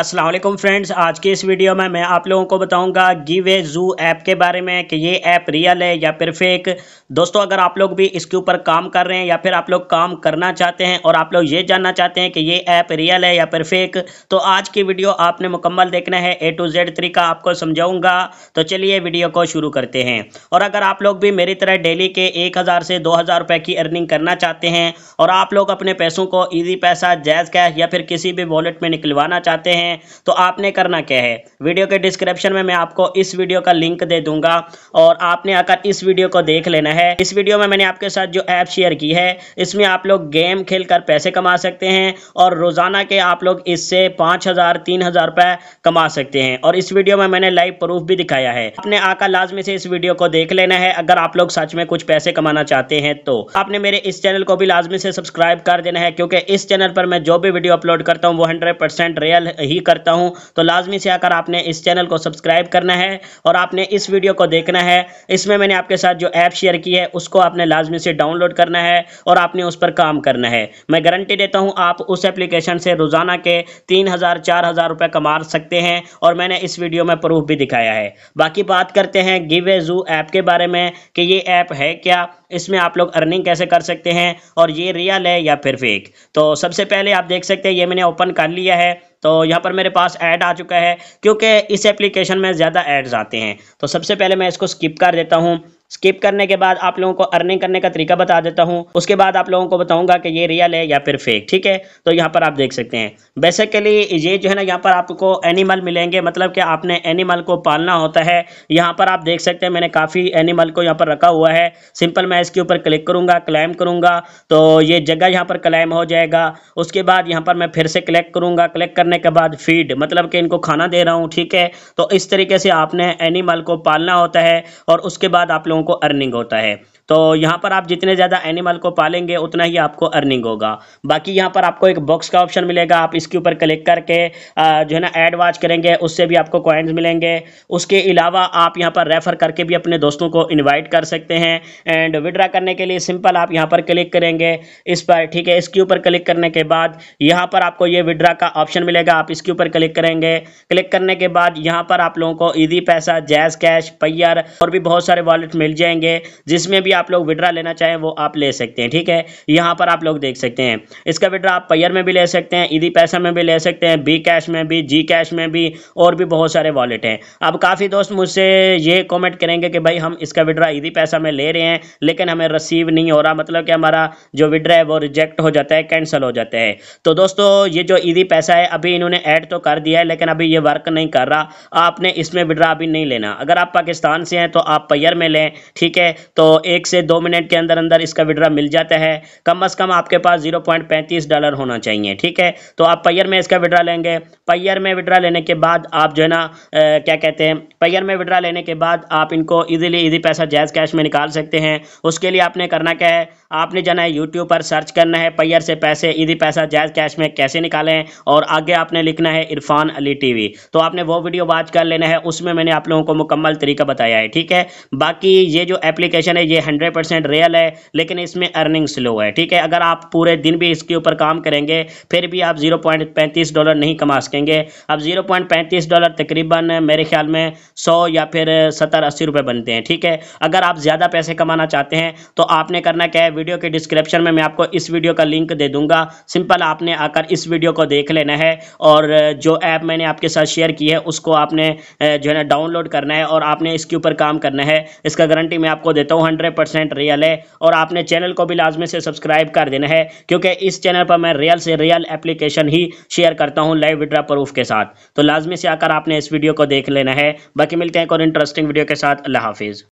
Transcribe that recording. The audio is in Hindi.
असलम फ्रेंड्स आज की इस वीडियो में मैं आप लोगों को बताऊंगा गिव ए जू ऐप के बारे में कि ये ऐप रियल है या फिर फेक दोस्तों अगर आप लोग भी इसके ऊपर काम कर रहे हैं या फिर आप लोग काम करना चाहते हैं और आप लोग ये जानना चाहते हैं कि ये ऐप रियल है या फिर फेक तो आज की वीडियो आपने मुकम्मल देखना है ए टू जेड तरीका आपको समझाऊँगा तो चलिए वीडियो को शुरू करते हैं और अगर आप लोग भी मेरी तरह डेली के एक हज़ार से दो हज़ार रुपये की अर्निंग करना चाहते हैं और आप लोग अपने पैसों को ईजी पैसा जैज़ कैश या फिर किसी भी वॉलेट में निकलवाना चाहते हैं हैं तो आपने करना क्या है वीडियो के डिस्क्रिप्शन में मैं आपको इस वीडियो का लिंक दे दूंगा और आपने आकर इस वीडियो को देख लेना है इस वीडियो में मैंने आपके साथ जो ऐप शेयर की है इसमें आप लोग गेम खेल पैसे कमा सकते हैं और रोज़ाना के आप लोग इससे पांच हज़ार तीन हज़ार रुपए कमा सकते हैं और इस वीडियो में मैंने लाइव प्रूफ भी दिखाया है अपने आका लाजमी से इस वीडियो को देख लेना है अगर आप लोग सच में कुछ पैसे कमाना चाहते हैं तो आपने मेरे इस चैनल को भी लाजमी से सब्सक्राइब कर देना है क्योंकि इस चैनल पर मैं जो भी वीडियो अपलोड करता हूँ वो हंड्रेड रियल ही करता हूँ तो लाजमी से आकर आपने इस चैनल को सब्सक्राइब करना है और आपने इस वीडियो को देखना है इसमें मैंने आपके साथ जो ऐप शेयर की है उसको आपने लाजमी से डाउनलोड करना है और आपने उस पर काम करना है मैं गारंटी देता हूँ आप उस एप्लीकेशन से रोज़ाना के तीन हज़ार चार हज़ार रुपये कमा सकते हैं और मैंने इस वीडियो में प्रूफ भी दिखाया है बाकी बात करते हैं गिवे जू ऐप के बारे में कि ये ऐप है क्या इसमें आप लोग अर्निंग कैसे कर सकते हैं और ये रियल है या फिर फेक तो सबसे पहले आप देख सकते हैं ये मैंने ओपन कर लिया है तो यहाँ पर मेरे पास ऐड आ चुका है क्योंकि इस एप्लीकेशन में ज़्यादा एड्स आते हैं तो सबसे पहले मैं इसको स्किप कर देता हूँ स्किप करने के बाद आप लोगों को अर्निंग करने का तरीका बता देता हूँ उसके बाद आप लोगों को बताऊंगा कि ये रियल है या फिर फेक ठीक है तो यहाँ पर आप देख सकते हैं बेसिकली ये जो है ना यहाँ पर आपको एनिमल मिलेंगे मतलब कि आपने एनिमल को पालना होता है यहाँ पर आप देख सकते हैं मैंने काफ़ी एनिमल को यहाँ पर रखा हुआ है सिंपल मैं इसके ऊपर क्लिक करूँगा क्लाइम करूँगा तो ये जगह यहाँ पर क्लाइम हो जाएगा उसके बाद यहाँ पर मैं फिर से क्लेक्ट करूँगा क्लेक्ट करने के बाद फीड मतलब कि इनको खाना दे रहा हूँ ठीक है तो इस तरीके से आपने एनिमल को पालना होता है और उसके बाद आप लोगों लोगों को अर्निंग होता है तो यहाँ पर आप जितने ज़्यादा एनिमल को पालेंगे उतना ही आपको अर्निंग होगा बाकी यहाँ पर आपको एक बॉक्स का ऑप्शन मिलेगा आप इसके ऊपर क्लिक करके जो है ना एड वॉच करेंगे उससे भी आपको कॉइन्स मिलेंगे उसके अलावा आप यहाँ पर रेफ़र करके भी अपने दोस्तों को इन्वाइट कर सकते हैं एंड विड्रा करने के लिए सिंपल आप यहाँ पर क्लिक करेंगे इस पर ठीक है इसके ऊपर क्लिक करने के बाद यहाँ पर आपको ये विड्रा का ऑप्शन मिलेगा आप इसके ऊपर क्लिक करेंगे क्लिक करने के बाद यहाँ पर आप लोगों को ईदी पैसा जैज़ कैश पैयर और भी बहुत सारे वॉलेट मिल मिल जाएंगे जिसमें भी आप लोग विड्रा लेना चाहें वो आप ले सकते हैं ठीक है यहाँ पर आप लोग देख सकते हैं इसका विड्रा आप पैयर में भी ले सकते हैं ईदी पैसा में भी ले सकते हैं बी कैश में भी जी कैश में भी और भी बहुत सारे वॉलेट हैं अब काफ़ी दोस्त मुझसे ये कॉमेंट करेंगे कि भाई हम इसका विड्रा ईदी पैसा में ले रहे हैं लेकिन हमें रिसीव नहीं हो रहा मतलब कि हमारा जो विड्रा है वो रिजेक्ट हो जाता है कैंसिल हो जाता है तो दोस्तों ये जो ईदी पैसा है अभी इन्होंने ऐड तो कर दिया है लेकिन अभी ये वर्क नहीं कर रहा आपने इसमें विड्रा अभी नहीं लेना अगर आप पाकिस्तान से हैं तो आप पैयर में लें ठीक है तो एक से दो मिनट के अंदर अंदर इसका विड्रा मिल जाता है कम अज़ कम आपके पास जीरो पॉइंट पैंतीस डॉलर होना चाहिए ठीक है तो आप पैयर में इसका विड्रा लेंगे पैयर में विड्रा लेने के बाद आप जो है ना क्या कहते हैं पैयर में विड्रा लेने के बाद आप इनको ईजिली ईजी पैसा जैज़ कैश में निकाल सकते हैं उसके लिए आपने करना क्या है आपने जाना है यूट्यूब पर सर्च करना है पैयर से पैसे ईजी पैसा जायज़ कैश में कैसे निकालें और आगे आपने लिखना है इरफान अली टीवी तो आपने वो वीडियो वाच कर लेना है उसमें मैंने आप लोगों को मुकम्मल तरीका बताया है ठीक है बाकी ये जो एप्लीकेशन है ये हंड्रेड परसेंट रियल है लेकिन इसमें अर्निंग स्लो है ठीक है अगर आप पूरे दिन भी इसके ऊपर काम करेंगे फिर भी आप जीरो पॉइंट पैंतीस डॉलर नहीं कमा सकेंगे अब जीरो पॉइंट पैंतीस डॉलर तकरीबन मेरे ख्याल में सौ या फिर सत्तर अस्सी रुपये बनते हैं ठीक है अगर आप ज़्यादा पैसे कमाना चाहते हैं तो आपने करना क्या है वीडियो के डिस्क्रिप्शन में मैं आपको इस वीडियो का लिंक दे दूँगा सिंपल आपने आकर इस वीडियो को देख लेना है और जो ऐप मैंने आपके साथ शेयर की है उसको आपने जो है ना डाउनलोड करना है और आपने इसके ऊपर काम करना है इसका गारंटी मैं आपको देता हूँ हंड्रेड परसेंट रियल है और आपने चैनल को भी लाजमी से सब्सक्राइब कर देना है क्योंकि इस चैनल पर मैं रियल से रियल एप्लीकेशन ही शेयर करता हूँ लाइव विड्रा प्रूफ के साथ तो लाजमी से आकर आपने इस वीडियो को देख लेना है बाकी मिलते हैं एक और इंटरेस्टिंग वीडियो के साथ अल्लाह हाफिज़